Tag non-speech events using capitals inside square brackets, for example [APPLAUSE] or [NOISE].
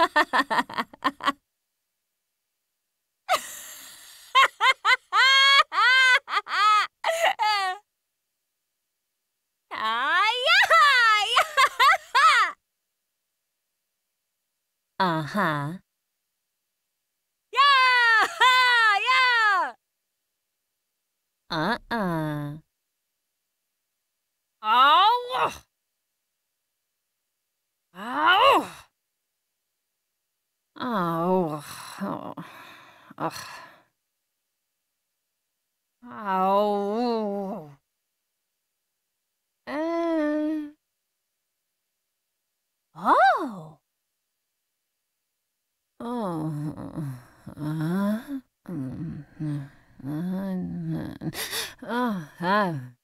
[LAUGHS] Uh-huh. Yeah! Ha! [LAUGHS] Yeah! Uh-uh. Uh. Oh, oh, oh. Oh. Uh. Oh. Oh. Uh. Uh. Uh. Uh. Uh. Uh.